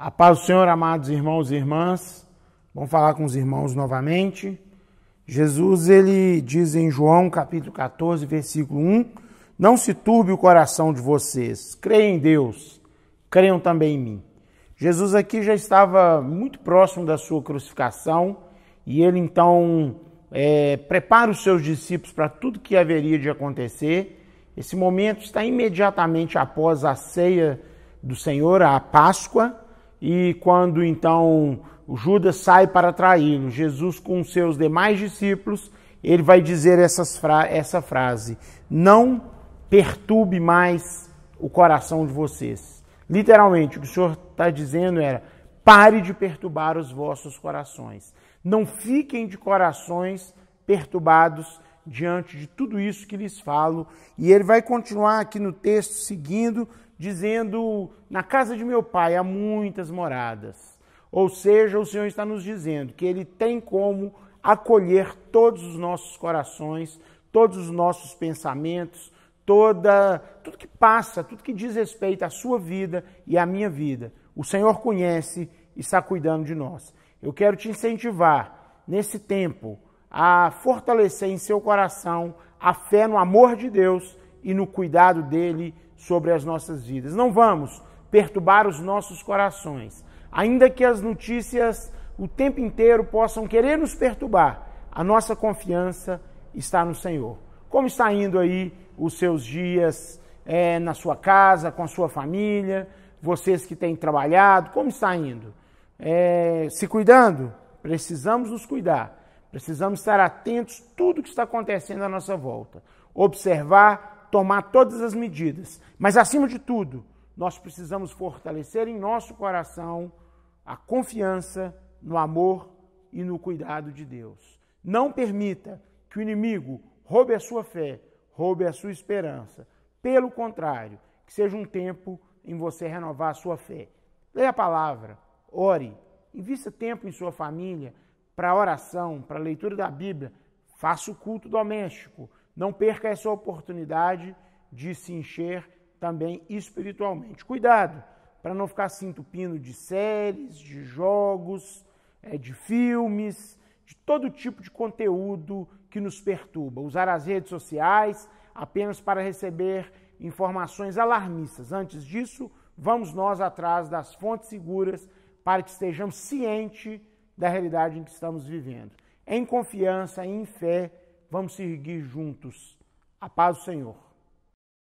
A paz do Senhor, amados irmãos e irmãs. Vamos falar com os irmãos novamente. Jesus, ele diz em João, capítulo 14, versículo 1: Não se turbe o coração de vocês. Creem em Deus, creiam também em mim. Jesus aqui já estava muito próximo da sua crucificação e ele então é, prepara os seus discípulos para tudo que haveria de acontecer. Esse momento está imediatamente após a ceia do Senhor, a Páscoa e quando então Judas sai para traí-lo, Jesus com seus demais discípulos, ele vai dizer fra essa frase: Não perturbe mais o coração de vocês. Literalmente, o que o Senhor está dizendo era: pare de perturbar os vossos corações. Não fiquem de corações perturbados diante de tudo isso que lhes falo. E ele vai continuar aqui no texto seguindo, dizendo: Na casa de meu pai há muitas moradas. Ou seja, o Senhor está nos dizendo que ele tem como acolher todos os nossos corações, todos os nossos pensamentos, toda tudo que passa, tudo que diz respeito à sua vida e à minha vida. O Senhor conhece e está cuidando de nós. Eu quero te incentivar nesse tempo a fortalecer em seu coração a fé no amor de Deus e no cuidado dele sobre as nossas vidas. Não vamos perturbar os nossos corações, ainda que as notícias o tempo inteiro possam querer nos perturbar. A nossa confiança está no Senhor. Como está indo aí os seus dias é, na sua casa, com a sua família, vocês que têm trabalhado, como está indo? É, se cuidando? Precisamos nos cuidar Precisamos estar atentos a tudo que está acontecendo à nossa volta, observar, tomar todas as medidas, mas acima de tudo, nós precisamos fortalecer em nosso coração a confiança no amor e no cuidado de Deus. Não permita que o inimigo roube a sua fé, roube a sua esperança. Pelo contrário, que seja um tempo em você renovar a sua fé. Leia a palavra, ore, invista tempo em sua família para oração, para leitura da Bíblia, faça o culto doméstico. Não perca essa oportunidade de se encher também espiritualmente. Cuidado para não ficar se entupindo de séries, de jogos, eh, de filmes, de todo tipo de conteúdo que nos perturba. Usar as redes sociais apenas para receber informações alarmistas. Antes disso, vamos nós atrás das fontes seguras para que estejamos cientes da realidade em que estamos vivendo. Em confiança, em fé, vamos seguir juntos. A paz do Senhor.